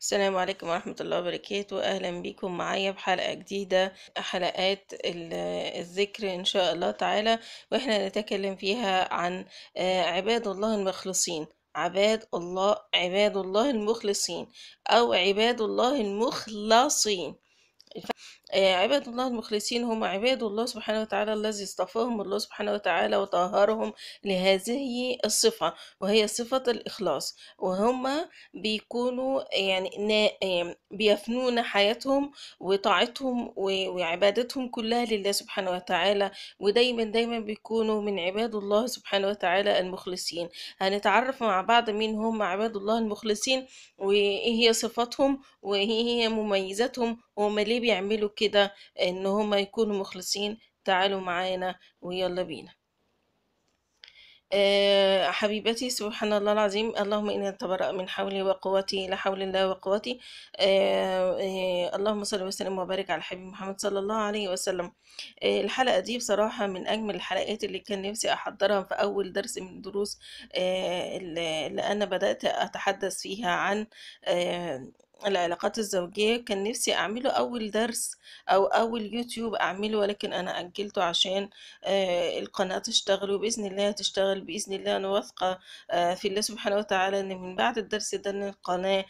السلام عليكم ورحمة الله وبركاته أهلا بكم معايا بحلقة جديدة حلقات الذكر إن شاء الله تعالى وإحنا نتكلم فيها عن آه، عباد الله المخلصين عباد الله عباد الله المخلصين أو عباد الله المخلصين آه، عباد الله المخلصين هم عباد الله سبحانه وتعالى الذي اصطفاهم الله سبحانه وتعالى وطهرهم لهذه الصفة وهي صفة الإخلاص وهم بيكونوا يعني بيفنون حياتهم وطاعتهم وعبادتهم كلها لله سبحانه وتعالى ودايما دايما بيكونوا من عباد الله سبحانه وتعالى المخلصين هنتعرف مع بعض مين هم عباد الله المخلصين وإيه هي صفاتهم وإيه هي مميزاتهم وهم ليه بيعملوا كده ان هما يكونوا مخلصين تعالوا معانا ويلا بينا حبيبتي سبحان الله العظيم اللهم إني أتبرأ من حولي وقوتي لا حول الله وقوتي اللهم صل وسلم وبارك على حبيب محمد صلى الله عليه وسلم الحلقة دي بصراحة من أجمل الحلقات اللي كان نفسي أحضرها في أول درس من الدروس اللي أنا بدأت أتحدث فيها عن العلاقات الزوجية كان نفسي أعمله أول درس أو أول يوتيوب أعمله ولكن أنا أجلته عشان آه القناة تشتغل وبإذن الله هتشتغل بإذن الله أنا واثقة آه في الله سبحانه وتعالى إن من بعد الدرس ده إن القناة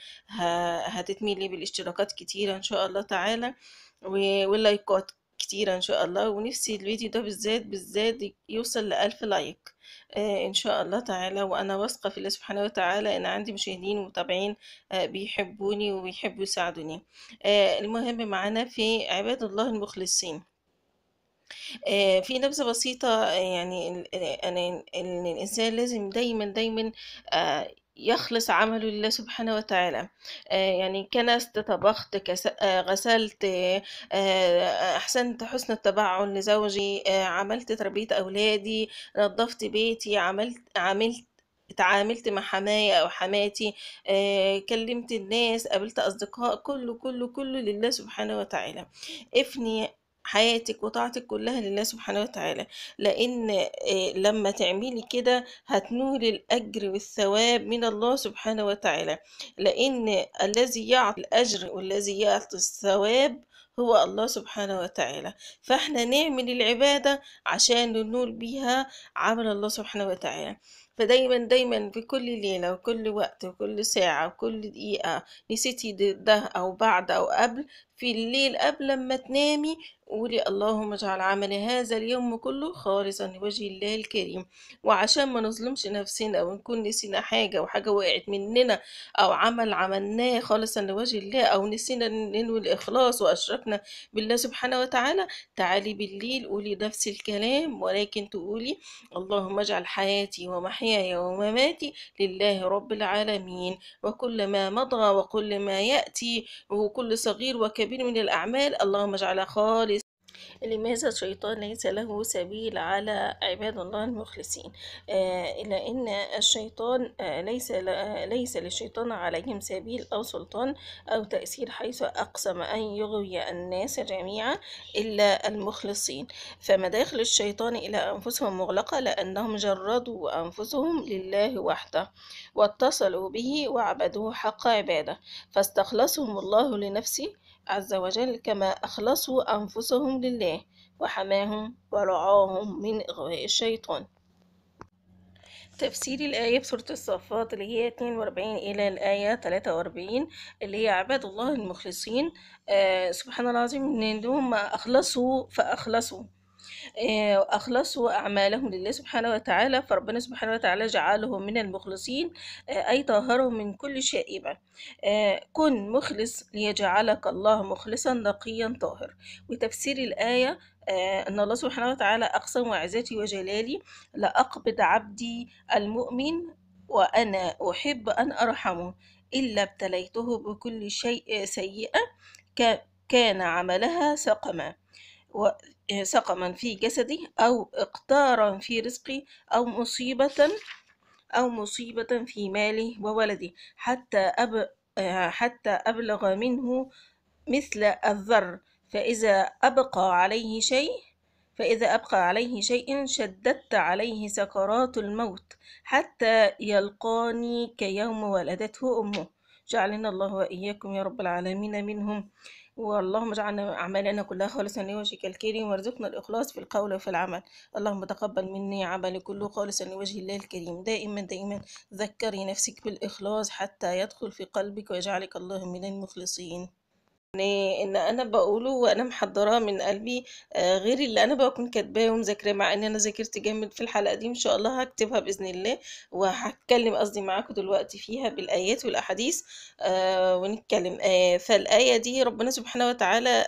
هتتميلي بالاشتراكات كتيرة إن شاء الله تعالى واللايكات كتيرة إن شاء الله ونفسي الفيديو ده بالذات بالذات يوصل لألف لايك آه، إن شاء الله تعالى وأنا واثقة في الله سبحانه وتعالى إن عندي مشاهدين ومتابعين آه، بيحبوني وبيحبوا يساعدوني آه، المهم معانا في عباد الله المخلصين في نبذة بسيطة يعني أن الإنسان لازم دايما دايما يخلص عمله لله سبحانه وتعالى آه، يعني كنست طبخت آه، غسلت آه، أحسنت حسن التبعل لزوجي عملت تربية أولادي نظفت بيتي عملت عملت اتعاملت مع حماية أو حماتي آه، كلمت الناس قابلت أصدقاء كله كله كله لله سبحانه وتعالى افني حياتك وطاعتك كلها لله سبحانه وتعالى لأن آه، لما تعملي كده هتنولي الأجر والثواب من الله سبحانه وتعالى لأن الذي يعطي الأجر والذي يعطي الثواب هو الله سبحانه وتعالى فاحنا نعمل العبادة عشان ننول بيها عمل الله سبحانه وتعالى فدايما دايما في كل ليلة وكل وقت وكل ساعة وكل دقيقة نسيتي ده أو بعد أو قبل في الليل قبل ما تنامي قولي اللهم اجعل عمل هذا اليوم كله خالصا لوجه الله الكريم وعشان ما نظلمش نفسنا ونكون نسينا حاجة وحاجة وقعت مننا او عمل عملناه خالصا لوجه الله او نسينا ننوي الاخلاص واشركنا بالله سبحانه وتعالى تعالي بالليل قولي نفس الكلام ولكن تقولي اللهم اجعل حياتي ومحياي ومماتي لله رب العالمين وكل ما مضى وكل ما يأتي وكل صغير وكبير من الأعمال اللهم اجعل خالص لماذا الشيطان ليس له سبيل على عباد الله المخلصين آه، إلا أن الشيطان آه، ليس آه، ليس للشيطان عليهم سبيل أو سلطان أو تأثير حيث أقسم أن يغوي الناس جميعا إلا المخلصين فمداخل الشيطان إلى أنفسهم مغلقة لأنهم جردوا أنفسهم لله وحده واتصلوا به وعبدوه حق عباده فاستخلصهم الله لنفسه عز وجل كما أخلصوا أنفسهم لله وحماهم ورعاهم من إغواء الشيطان تفسير الآية بسورة الصفات اللي هي 42 إلى الآية 43 اللي هي عباد الله المخلصين آه سبحان الله العظيم إنهم أخلصوا فأخلصوا آه، أخلصوا أعمالهم لله سبحانه وتعالى فربنا سبحانه وتعالى جعلهم من المخلصين آه، أي طهرهم من كل شائبة كن مخلص ليجعلك الله مخلصا نقيا طاهر وتفسير الآية آه، أن الله سبحانه وتعالى أقسم وعزتي وجلالي لأقبض عبدي المؤمن وأنا أحب أن أرحمه إلا ابتليته بكل شيء سيئة كان عملها سقما سقما في جسدي أو اقتارا في رزقي أو مصيبة أو مصيبة في مالي وولدي حتى أب حتى أبلغ منه مثل الذر فإذا أبقى عليه شيء فإذا أبقى عليه شيء شددت عليه سكرات الموت حتى يلقاني كيوم ولدته أمه جعلنا الله وإياكم يا رب العالمين منهم واللهم اجعلنا أعمالنا كلها خالصا لوجهك الكريم وارزقنا الإخلاص في القول وفي العمل اللهم تقبل مني عملي كله خالصا لوجه الله الكريم دائما دائما ذكري نفسك بالإخلاص حتى يدخل في قلبك ويجعلك الله من المخلصين يعني ان انا بقوله وانا محضراه من قلبي آه، غير اللي انا بكون كاتباه ومذاكراه مع ان انا ذاكرت جامد في الحلقه دي ان شاء الله هكتبها باذن الله وهتكلم قصدي معاكم دلوقتي فيها بالايات والاحاديث آه، ونتكلم آه، فالايه دي ربنا سبحانه وتعالى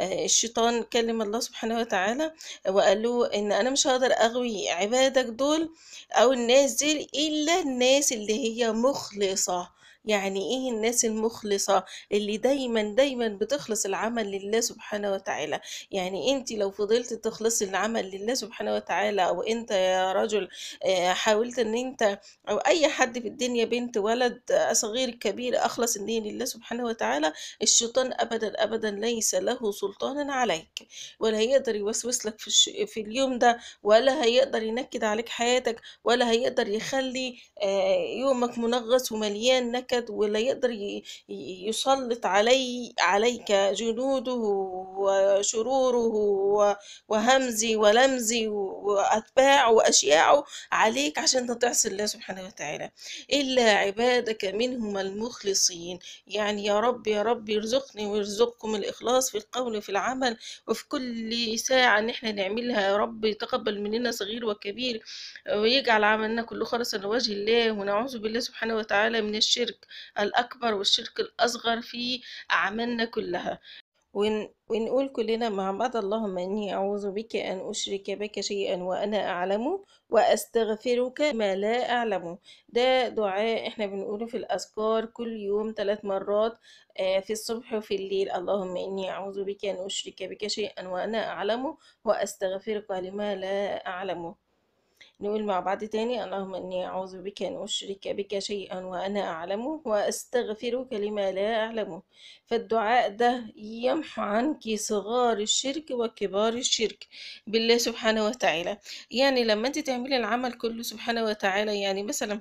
الشيطان كلم الله سبحانه وتعالى وقال له ان انا مش هقدر اغوي عبادك دول او الناس دي الا الناس اللي هي مخلصه يعني ايه الناس المخلصة اللي دايما دايما بتخلص العمل لله سبحانه وتعالى يعني انت لو فضلت تخلص العمل لله سبحانه وتعالى او انت يا رجل آه، حاولت ان انت او اي حد في الدنيا بنت ولد آه، صغير كبير اخلص ان لله سبحانه وتعالى الشيطان ابدا ابدا ليس له سلطان عليك ولا هيقدر يوسوس لك في, الش... في اليوم ده ولا هيقدر ينكد عليك حياتك ولا هيقدر يخلي آه، يومك منغص ومليان نكد يتأكد ولا يقدر يسلط علي عليك جنوده وشروره وهمزي ولمزي وأتباعه وأشياعه عليك عشان تعصي الله سبحانه وتعالى إلا عبادك منهم المخلصين يعني يا رب يا رب يرزقني ويرزقكم الإخلاص في القول وفي العمل وفي كل ساعة إن إحنا نعملها يا رب يتقبل مننا صغير وكبير ويجعل عملنا كله خالص لوجه الله ونعوذ بالله سبحانه وتعالى من الشرك الشرك الأكبر والشرك الأصغر في أعمالنا كلها ون... ونقول كلنا مع بعض اللهم إني أعوذ بك أن أشرك بك شيئا وأنا أعلمه وأستغفرك ما لا أعلمه ده دعاء إحنا بنقوله في الأذكار كل يوم ثلاث مرات آه، في الصبح وفي الليل اللهم إني أعوذ بك أن أشرك بك شيئا وأنا أعلمه وأستغفرك لما لا أعلمه نقول مع بعض تاني اللهم إني أعوذ بك أن أشرك بك شيئا وأنا أعلمه وأستغفرك لما لا أعلمه فالدعاء ده يمحو عنك صغار الشرك وكبار الشرك بالله سبحانه وتعالى يعني لما أنت تعملي العمل كله سبحانه وتعالى يعني مثلا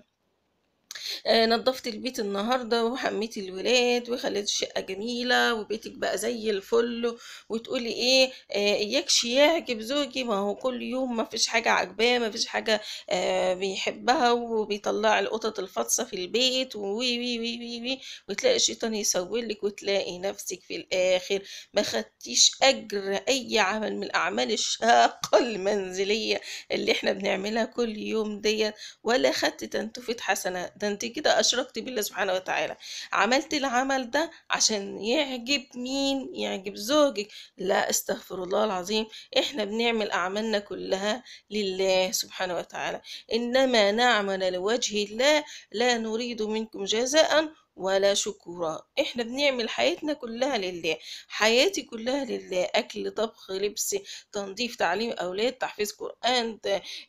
آه، نظفت البيت النهارده وحميت الولاد وخليت الشقه جميله وبيتك بقى زي الفل وتقولي ايه آه، اياكش يعجب زوجي ما هو كل يوم ما فيش حاجه عجباه ما فيش حاجه آه، بيحبها وبيطلع القطط الفاطسه في البيت وي وي وي وي, وي وتلاقي الشيطان يسولك وتلاقي نفسك في الاخر ما خدتيش اجر اي عمل من الاعمال الشاقه المنزليه اللي احنا بنعملها كل يوم ديت ولا خدت تنتفت حسنه ده انت كده اشركت بالله سبحانه وتعالى عملت العمل ده عشان يعجب مين يعجب زوجك لا استغفر الله العظيم احنا بنعمل اعمالنا كلها لله سبحانه وتعالى انما نعمل لوجه الله لا نريد منكم جزاء ولا شكورا احنا بنعمل حياتنا كلها لله حياتي كلها لله اكل طبخ لبس تنظيف تعليم اولاد تحفيظ قران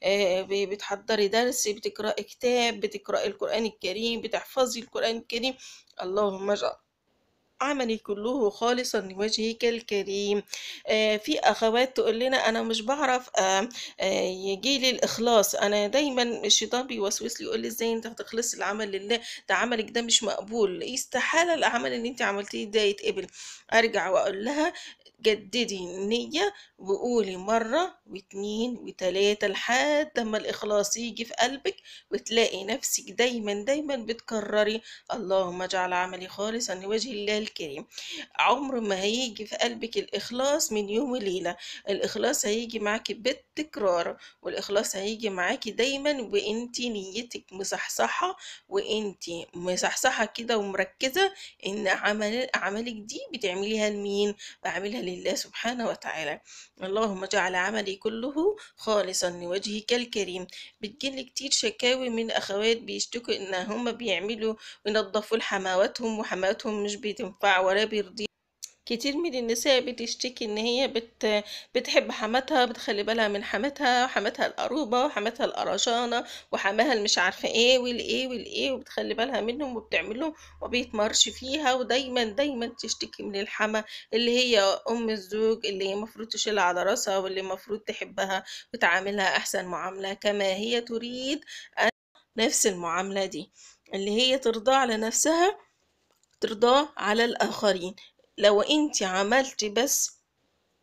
آه، بتحضري درس بتقراي كتاب بتقراي القران الكريم بتحفظي القران الكريم اللهم اجعل عملي كله خالصا لوجهك الكريم آه في اخوات تقول لنا انا مش بعرف آه آه يجي لي الاخلاص انا دايما الشيطان بيوسوس لي يقول لي ازاي انت هتخلص العمل لله ده عملك ده مش مقبول استحاله العمل اللي انت عملتيه ده يتقبل ارجع واقول لها جددي النية وقولي مرة واتنين وتلاتة لحد ما الإخلاص يجي في قلبك وتلاقي نفسك دايما دايما بتكرري اللهم اجعل عملي خالصا لوجه الله الكريم عمر ما هيجي في قلبك الإخلاص من يوم وليلة الإخلاص هيجي معاكي بالتكرار والإخلاص هيجي معاكي دايما وإنت نيتك مصحصحة وإنت مصحصحة كده ومركزة إن عمل عملك دي بتعمليها لمين بعملها لله سبحانه وتعالى اللهم اجعل عملي كله خالصا لوجهك الكريم بتجيلي كتير شكاوي من أخوات بيشتكوا إن هم بيعملوا وينظفوا لحماواتهم وحماواتهم مش بيتم ولا بيرضي كتير من النساء بتشتكي ان هي بت بتحب حماتها بتخلي بالها من حماتها وحماتها القروبه وحماتها القرشانه وحماها المش عارفه ايه والايه والايه وبتخلي بالها منهم وبتعمل لهم وبيتمرش فيها ودايما دايما تشتكي من الحما اللي هي ام الزوج اللي هي المفروض تشيلها على راسها واللي المفروض تحبها وتعاملها احسن معامله كما هي تريد نفس المعامله دي اللي هي ترضى على نفسها ترضاه على الآخرين لو أنت عملت بس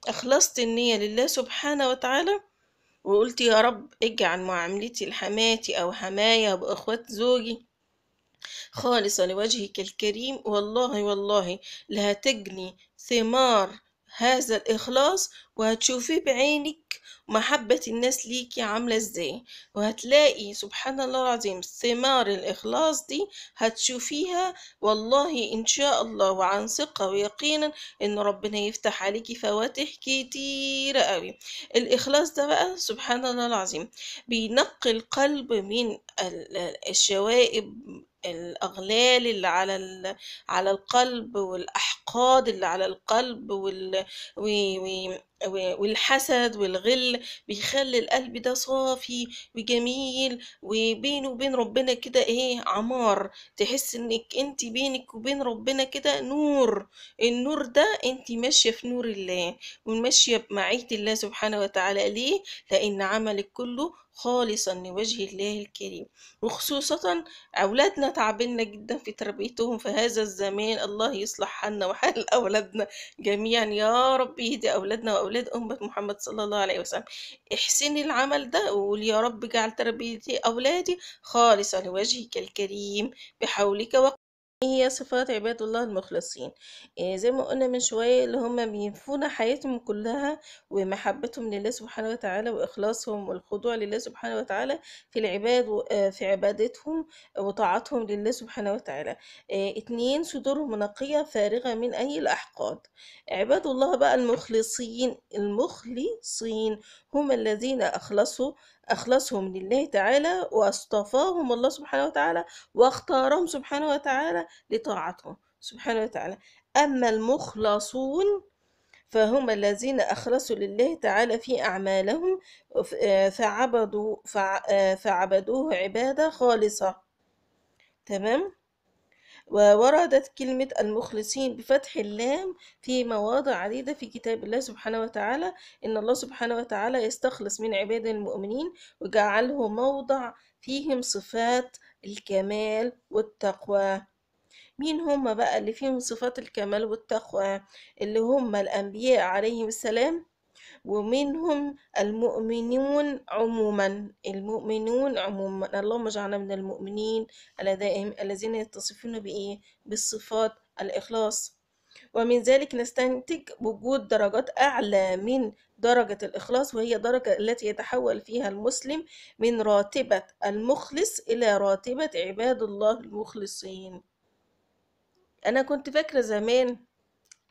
أخلصت النية لله سبحانه وتعالى وقلت يا رب اجعل معاملتي لحماتي أو حمايا بأخوات زوجي خالصة لوجهك الكريم والله والله لها تجني ثمار هذا الإخلاص وهتشوفيه بعينك محبة الناس ليكي عاملة ازاي وهتلاقي سبحان الله العظيم ثمار الإخلاص دي هتشوفيها والله إن شاء الله وعن ثقة ويقينا إن ربنا يفتح عليكي فواتح كتير قوي الإخلاص ده بقى سبحان الله العظيم بينقي القلب من الشوائب الأغلال اللي على على القلب والأحقاد اللي على القلب وال... والحسد والغل بيخلي القلب ده صافي وجميل وبينه وبين ربنا كده ايه عمار تحس انك انت بينك وبين ربنا كده نور النور ده انت ماشية في نور الله وماشية بمعية الله سبحانه وتعالى ليه لان عملك كله خالصا لوجه الله الكريم وخصوصا أولادنا تعبنا جدا في تربيتهم في هذا الزمان الله يصلح حالنا وحال أولادنا جميعا يا رب يهدي أولادنا وأولادنا أولاد أمة محمد صلى الله عليه وسلم احسني العمل ده وقول يا رب اجعل تربية أولادي خالصة لوجهك الكريم بحولك وقت ايه هي صفات عباد الله المخلصين إيه زي ما قلنا من شوية اللي هم بينفون حياتهم كلها ومحبتهم لله سبحانه وتعالى وإخلاصهم والخضوع لله سبحانه وتعالى في العباد آه، في عبادتهم وطاعتهم لله سبحانه وتعالى إيه اتنين صدورهم نقية فارغة من أي الأحقاد عباد الله بقى المخلصين المخلصين هم الذين أخلصوا أخلصهم لله تعالى واصطفاهم الله سبحانه وتعالى واختارهم سبحانه وتعالى لطاعته سبحانه وتعالى أما المخلصون فهم الذين أخلصوا لله تعالى في أعمالهم آه، فعبدوا آه، فعبدوه عبادة خالصة تمام ووردت كلمة المخلصين بفتح اللام في مواضع عديدة في كتاب الله سبحانه وتعالى إن الله سبحانه وتعالى يستخلص من عباده المؤمنين وجعله موضع فيهم صفات الكمال والتقوى مين هم بقى اللي فيهم صفات الكمال والتقوى اللي هم الأنبياء عليهم السلام ومنهم المؤمنون عموما المؤمنون عموما اللهم اجعلنا من المؤمنين الذين الذين يتصفون بإيه بالصفات الإخلاص ومن ذلك نستنتج وجود درجات أعلى من درجة الإخلاص وهي درجة التي يتحول فيها المسلم من راتبة المخلص إلى راتبة عباد الله المخلصين أنا كنت فاكرة زمان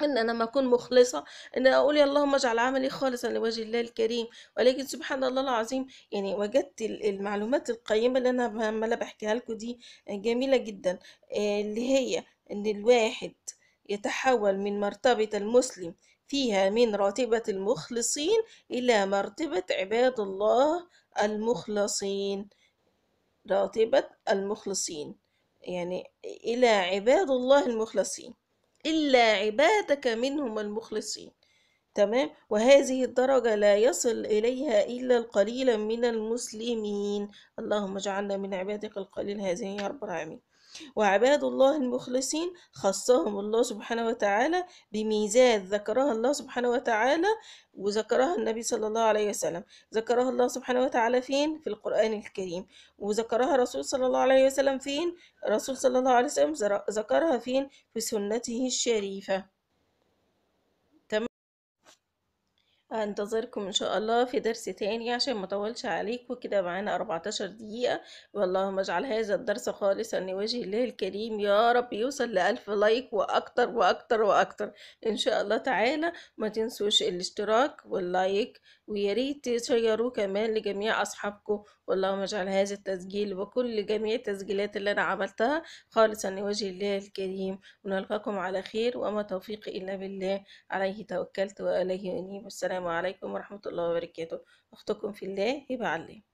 ان انا ما اكون مخلصه ان اقول يا اللهم اجعل عملي خالصا لوجه الله الكريم ولكن سبحان الله العظيم يعني وجدت المعلومات القيمه اللي انا عماله بحكيها لكم دي آه، جميله جدا آه، اللي هي ان الواحد يتحول من مرتبه المسلم فيها من راتبة المخلصين إلى مرتبة عباد الله المخلصين راتبة المخلصين يعني إلى عباد الله المخلصين إلا عبادك منهم المخلصين تمام وهذه الدرجة لا يصل إليها إلا القليل من المسلمين اللهم اجعلنا من عبادك القليل هذه يا رب العالمين وعباد الله المخلصين خصهم الله سبحانه وتعالى بميزات ذكرها الله سبحانه وتعالى وذكرها النبي صلى الله عليه وسلم ذكرها الله سبحانه وتعالى فين في القرآن الكريم وذكرها رسول صلى الله عليه وسلم فين رسول صلى الله عليه وسلم ذكرها فين في سنته الشريفة انتظركم ان شاء الله في درس تاني عشان ما اطولش عليكم كده معانا 14 دقيقة واللهم اجعل هذا الدرس خالصا لوجه الله الكريم يا رب يوصل لألف لايك واكتر واكتر واكتر ان شاء الله تعالى ما تنسوش الاشتراك واللايك ويا ريت تشيروه كمان لجميع اصحابكم واللهم اجعل هذا التسجيل وكل جميع التسجيلات اللي انا عملتها خالصا لوجه الله الكريم ونلقاكم على خير وما توفيق الا بالله عليه توكلت واليه انيب السلام السلام عليكم ورحمة الله وبركاته أختكم في الله هبة علي